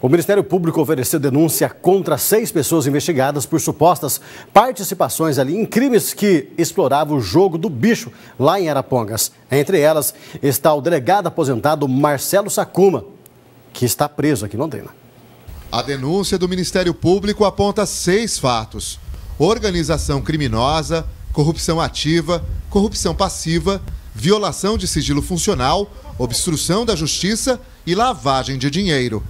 O Ministério Público ofereceu denúncia contra seis pessoas investigadas por supostas participações ali em crimes que exploravam o jogo do bicho lá em Arapongas. Entre elas está o delegado aposentado Marcelo Sacuma, que está preso aqui em Londrina. A denúncia do Ministério Público aponta seis fatos: organização criminosa, corrupção ativa, corrupção passiva, violação de sigilo funcional, obstrução da justiça e lavagem de dinheiro.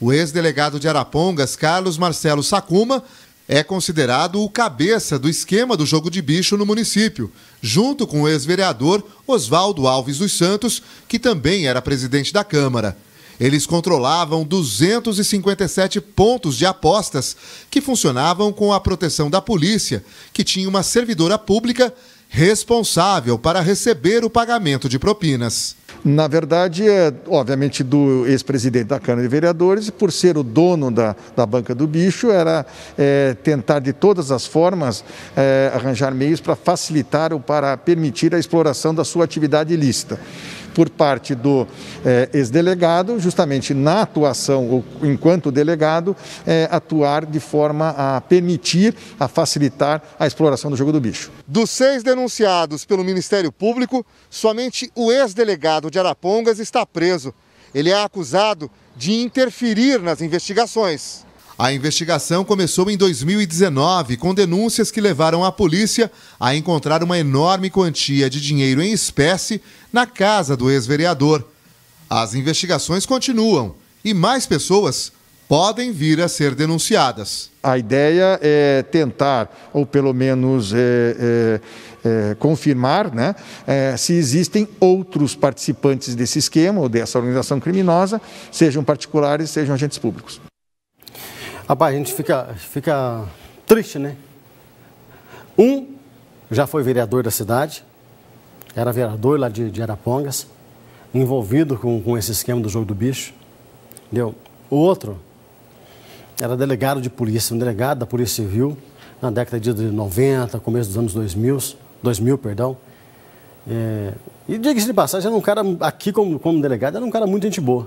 O ex-delegado de Arapongas, Carlos Marcelo Sacuma, é considerado o cabeça do esquema do jogo de bicho no município, junto com o ex-vereador Oswaldo Alves dos Santos, que também era presidente da Câmara. Eles controlavam 257 pontos de apostas que funcionavam com a proteção da polícia, que tinha uma servidora pública responsável para receber o pagamento de propinas. Na verdade, é obviamente do ex-presidente da Câmara de Vereadores, por ser o dono da, da banca do bicho, era é, tentar de todas as formas é, arranjar meios para facilitar ou para permitir a exploração da sua atividade ilícita por parte do eh, ex-delegado, justamente na atuação ou enquanto delegado, eh, atuar de forma a permitir, a facilitar a exploração do jogo do bicho. Dos seis denunciados pelo Ministério Público, somente o ex-delegado de Arapongas está preso. Ele é acusado de interferir nas investigações. A investigação começou em 2019 com denúncias que levaram a polícia a encontrar uma enorme quantia de dinheiro em espécie na casa do ex-vereador. As investigações continuam e mais pessoas podem vir a ser denunciadas. A ideia é tentar, ou pelo menos é, é, é, confirmar, né, é, se existem outros participantes desse esquema ou dessa organização criminosa, sejam particulares, sejam agentes públicos. Rapaz, a gente fica, fica triste, né? Um já foi vereador da cidade, era vereador lá de, de Arapongas, envolvido com, com esse esquema do jogo do bicho. Entendeu? O outro era delegado de polícia, um delegado da Polícia Civil na década de 90, começo dos anos 2000, 2000 perdão. É, e diga-se de passagem, era um cara aqui como, como delegado, era um cara muito gente boa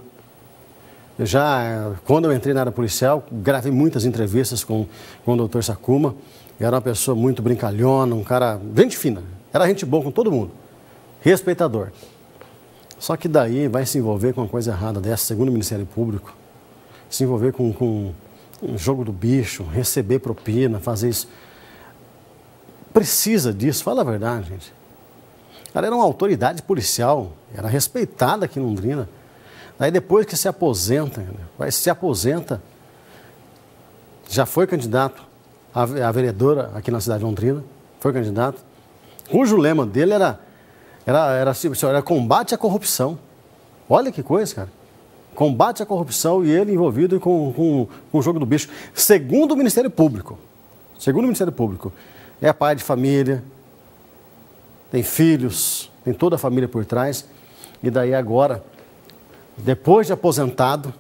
já quando eu entrei na área policial, gravei muitas entrevistas com, com o doutor Sakuma. Era uma pessoa muito brincalhona, um cara, gente fina. Era gente boa com todo mundo, respeitador. Só que daí vai se envolver com uma coisa errada dessa, segundo o Ministério Público. Se envolver com, com um jogo do bicho, receber propina, fazer isso. Precisa disso, fala a verdade, gente. Ela era uma autoridade policial, era respeitada aqui em Londrina. Aí depois que se aposenta, vai se aposenta, já foi candidato a, vereadora aqui na cidade de Londrina, foi candidato, cujo lema dele era, era, era, assim, assim, era combate à corrupção. Olha que coisa, cara. Combate à corrupção e ele envolvido com, com, com o jogo do bicho. Segundo o Ministério Público, segundo o Ministério Público, é pai de família, tem filhos, tem toda a família por trás. E daí agora depois de aposentado,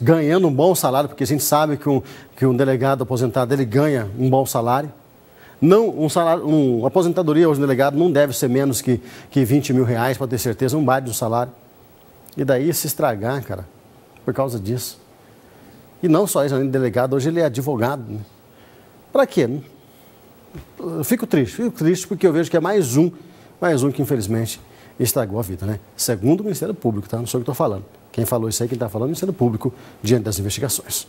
ganhando um bom salário, porque a gente sabe que um, que um delegado aposentado ele ganha um bom salário. Não, um salário, um, uma aposentadoria hoje um delegado não deve ser menos que, que 20 mil reais, para ter certeza, um baile de um salário. E daí se estragar, cara, por causa disso. E não só isso, além de delegado, hoje ele é advogado. Né? Para quê? Eu fico triste, fico triste porque eu vejo que é mais um, mais um que infelizmente estragou a vida, né? Segundo o Ministério Público, tá? Não sou eu que estou falando. Quem falou isso aí, quem está falando, é o Ministério Público, diante das investigações.